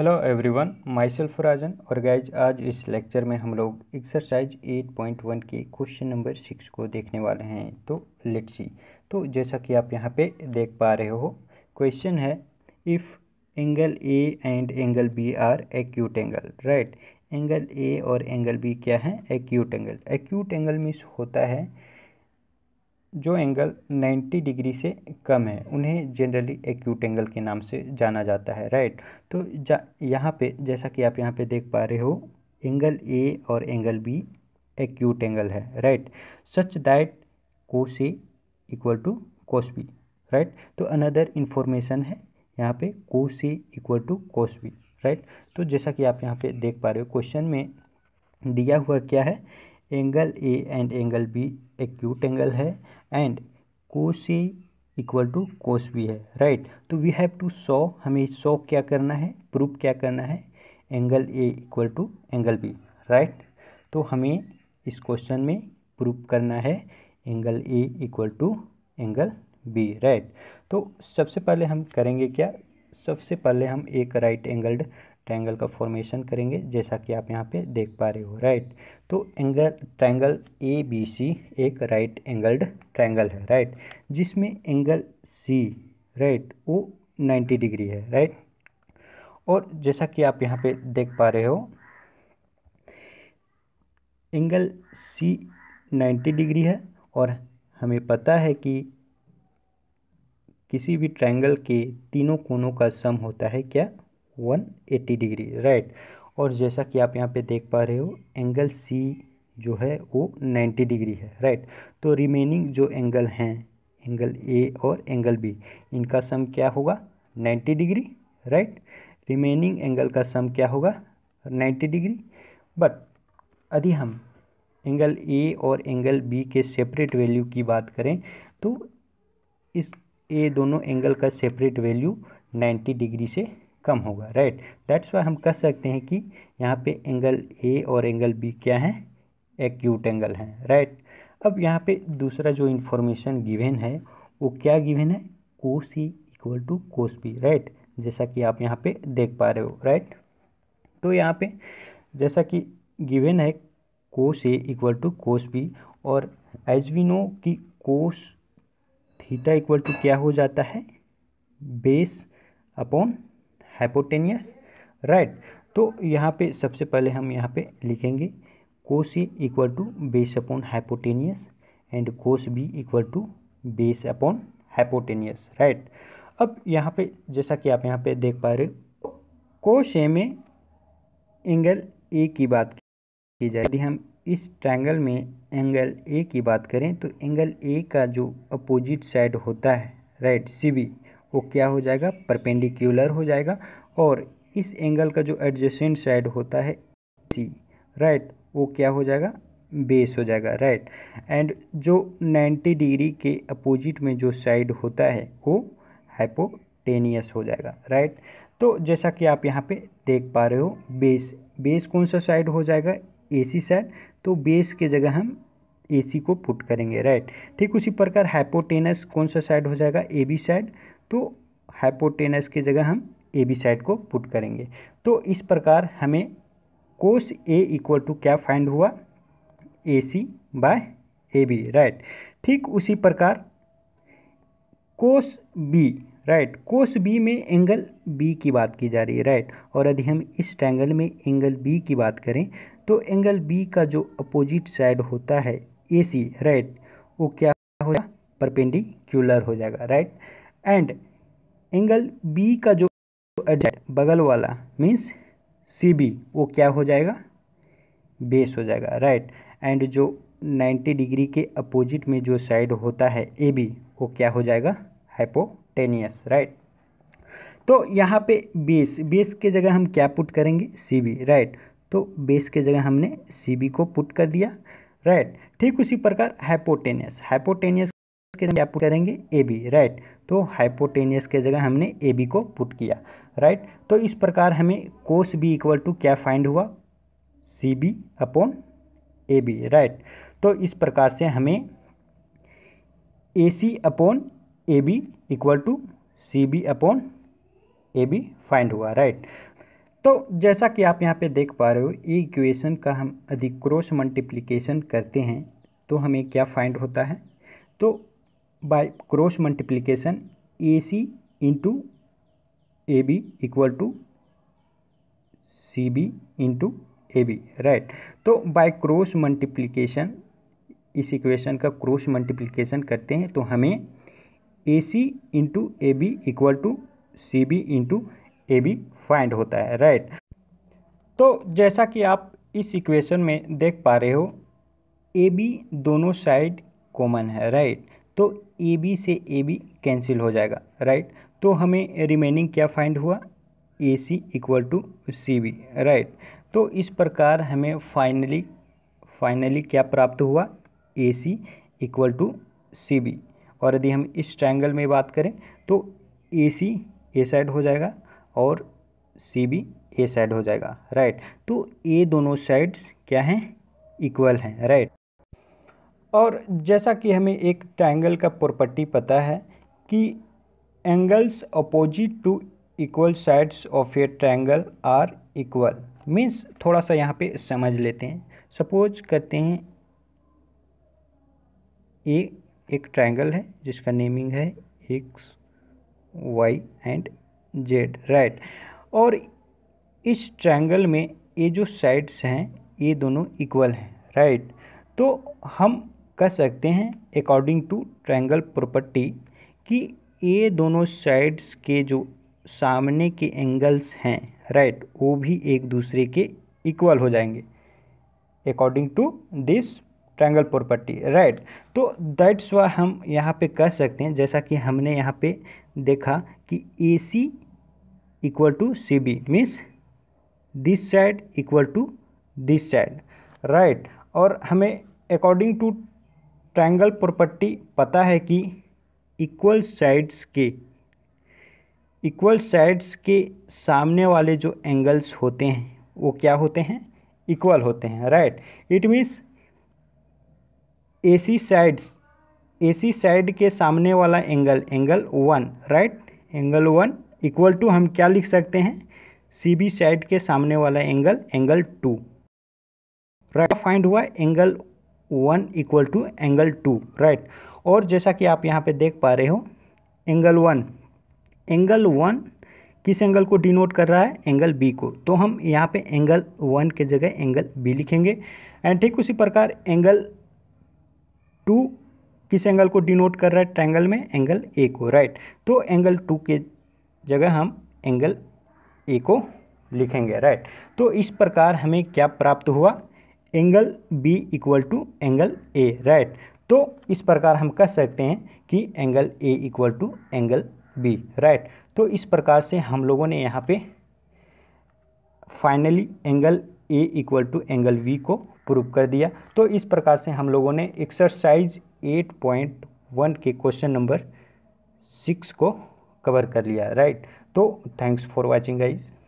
Hello everyone my self Rajan और guys आज इस लेक्चर में हम लोग एक्सरसाइज 8.1 के क्वेश्चन नंबर सिक्स को देखने वाले हैं तो लेट्स सी तो जैसा कि आप यहाँ पे देख पा रहे हो क्वेश्चन है if angle A and angle B are acute angle right angle A और एंगल बी क्या है acute angle acute angle means होता है जो एंगल 90 डिग्री से कम है उन्हें जनरली एक्यूट एंगल के नाम से जाना जाता है राइट तो जा यहाँ पे जैसा कि आप यहाँ पे देख पा रहे हो एंगल ए और एंगल बी एक्यूट एंगल है right such that cos A equal to cos B right तो अनदर इन्फॉर्मेशन है यहाँ पे cos A equal to cos B right तो जैसा कि आप यहाँ पे देख पा रहे हो क्वेश्चन में दिया हुआ क्या है angle A and angle B acute angle है and cos A equal to cos B है राइट तो वी हैव टू सौ हमें सो क्या करना है प्रूफ क्या करना है angle A equal to angle B right तो हमें इस क्वेश्चन में प्रूफ करना है angle A equal to angle B right तो सबसे पहले हम करेंगे क्या सबसे पहले हम एक राइट एंगल्ड ट्रायंगल का फॉर्मेशन करेंगे जैसा कि आप यहाँ पे देख पा रहे हो राइट तो angle triangle A B C एक राइट एंगल्ड ट्रायंगल है राइट जिसमें एंगल सी राइट वो 90 डिग्री है राइट और जैसा कि आप यहाँ पे देख पा रहे हो एंगल सी 90 डिग्री है और हमें पता है कि किसी भी ट्रायंगल के तीनों कोनों का सम होता है क्या 180 डिग्री राइट और जैसा कि आप यहाँ पे देख पा रहे हो एंगल सी जो है वो 90 डिग्री है राइट तो रिमेनिंग जो एंगल हैं एंगल ए और एंगल बी इनका सम क्या होगा 90 डिग्री राइट रिमेनिंग एंगल का सम क्या होगा 90 डिग्री बट यदि हम एंगल ए और एंगल बी के सेपरेट वैल्यू की बात करें तो इस ए दोनों एंगल का सेपरेट वैल्यू 90 डिग्री से कम होगा राइट दैट्स वाई हम कह सकते हैं कि यहाँ पे एंगल ए और एंगल बी क्या है एक्यूट एंगल है राइट अब यहाँ पे दूसरा जो इन्फॉर्मेशन गिवेन है वो क्या गिवेन है cos C equal to cos B right जैसा कि आप यहाँ पे देख पा रहे हो राइट तो यहाँ पे जैसा कि गिवेन है cos A equal to cos B और एज वी नो कि कोस थीटा इक्वल टू क्या हो जाता है बेस अपॉन हाइपोटेनियस राइट तो यहाँ पे सबसे पहले हम यहाँ पे लिखेंगे cos A equal to base upon hypotenuse and cos B equal to base upon hypotenuse right अब यहाँ पे जैसा कि आप यहाँ पे देख पा रहे हो कोस ए में एंगल ए की बात की जाए यदि हम इस ट्रायंगल में एंगल ए की बात करें तो एंगल ए का जो अपोजिट साइड होता है राइट सी बी वो क्या हो जाएगा परपेंडिकुलर हो जाएगा और इस एंगल का जो एडजेसेंट साइड होता है सी राइट right, वो क्या हो जाएगा बेस हो जाएगा राइट right? एंड जो 90 डिग्री के अपोजिट में जो साइड होता है वो हाइपोटेनियस हो जाएगा राइट right? तो जैसा कि आप यहाँ पे देख पा रहे हो बेस बेस कौन सा साइड हो जाएगा एसी साइड तो बेस के जगह हम एसी को पुट करेंगे राइट right? ठीक उसी प्रकार हाइपोटेनस कौन सा साइड हो जाएगा ए बी साइड तो हाइपोटेनस की जगह हम ए बी साइड को पुट करेंगे तो इस प्रकार हमें कोस ए इक्वल टू क्या फाइंड हुआ A C by A B right ठीक उसी प्रकार cos B right cos B में एंगल बी की बात की जा रही है राइट और यदि हम इस ट्रैंगल में एंगल बी की बात करें तो एंगल बी का जो अपोजिट साइड होता है ए सी राइट वो क्या हो जाएगा परपेंडिकुलर हो जाएगा राइट एंड एंगल बी का जो एडजेक्ट बगल वाला मीन्स सी बी वो क्या हो जाएगा बेस हो जाएगा राइट right? एंड जो 90 डिग्री के अपोजिट में जो साइड होता है ए बी वो क्या हो जाएगा हाइपोटेनियस राइट right? तो यहाँ पे बेस बेस के जगह हम क्या पुट करेंगे सी बी राइट तो बेस के जगह हमने सी बी को पुट कर दिया राइट right? ठीक उसी प्रकार हाइपोटेनियस हाइपोटेनियस इसके जगह पुट करेंगे ए बी राइट तो हाइपोटेनियस के जगह हमने ए बी को पुट किया राइट तो इस प्रकार हमें कोस बी इक्वल टू क्या फाइंड हुआ C B upon A B right तो इस प्रकार से हमें A C upon A B equal to C B upon A B find हुआ राइट तो जैसा कि आप यहाँ पे देख पा रहे हो ये इक्वेशन का हम अधिक क्रॉस करते हैं तो हमें क्या फाइंड होता है तो cross A C into A B equal to C B into A B right तो बाय क्रॉस मल्टीप्लिकेशन इस इक्वेशन का क्रॉस मल्टीप्लिकेशन करते हैं तो हमें A C into A B equal to C B into A B find होता है right right? तो जैसा कि आप इस इक्वेशन में देख पा रहे हो ए बी दोनों साइड कॉमन है राइट तो ए बी से ए बी कैंसिल हो जाएगा राइट तो हमें रिमेनिंग क्या फाइंड हुआ A C equal to C B right तो इस प्रकार हमें फाइनली फाइनली क्या प्राप्त हुआ A C equal to C B और यदि हम इस ट्रायंगल में बात करें तो ए सी ए साइड हो जाएगा और सी बी ए साइड हो जाएगा राइट तो ए दोनों साइड्स क्या हैं इक्वल हैं राइट और जैसा कि हमें एक ट्रायंगल का प्रॉपर्टी पता है कि angles opposite to equal sides of a triangle are equal means थोड़ा सा यहाँ पे समझ लेते हैं सपोज करते हैं ए एक ट्रायंगल है जिसका नेमिंग है X Y and Z right और इस ट्रायंगल में ये जो साइड्स हैं ये दोनों इक्वल हैं राइट तो हम कह सकते हैं अकॉर्डिंग टू ट्रायंगल प्रॉपर्टी कि ये दोनों साइड्स के जो सामने के एंगल्स हैं राइट वो भी एक दूसरे के इक्वल हो जाएंगे according to this triangle property right तो दैट्स वाई हम यहाँ पे कह सकते हैं जैसा कि हमने यहाँ पे देखा कि A C equal to C B means this side equal to this side right और हमें अकॉर्डिंग टू ट्रायंगल प्रॉपर्टी पता है कि इक्वल साइड्स के इक्वल साइड्स के सामने वाले जो एंगल्स होते हैं वो क्या होते हैं इक्वल होते हैं right it means A C sides A C side के सामने वाला angle angle one right angle one equal to हम क्या लिख सकते हैं सी बी साइड के सामने वाला angle angle two right find हुआ angle one equal to angle two right और जैसा कि आप यहाँ पे देख पा रहे हो एंगल वन एंगल वन किस एंगल को डिनोट कर रहा है एंगल बी को तो हम यहाँ पे एंगल वन के जगह एंगल बी लिखेंगे एंड ठीक उसी प्रकार एंगल टू किस एंगल को डिनोट कर रहा है ट्रैंगल में एंगल ए को राइट तो एंगल टू के जगह हम एंगल ए को लिखेंगे राइट तो इस प्रकार हमें क्या प्राप्त हुआ angle B equal to angle A right तो इस प्रकार हम कह सकते हैं कि angle A equal to angle B right तो इस प्रकार से हम लोगों ने यहाँ पे finally angle A equal to angle B को प्रूव कर दिया तो इस प्रकार से हम लोगों ने एक्सरसाइज एट पॉइंट वन के क्वेश्चन नंबर सिक्स को कवर कर लिया राइट तो थैंक्स फॉर वाचिंग गाइज़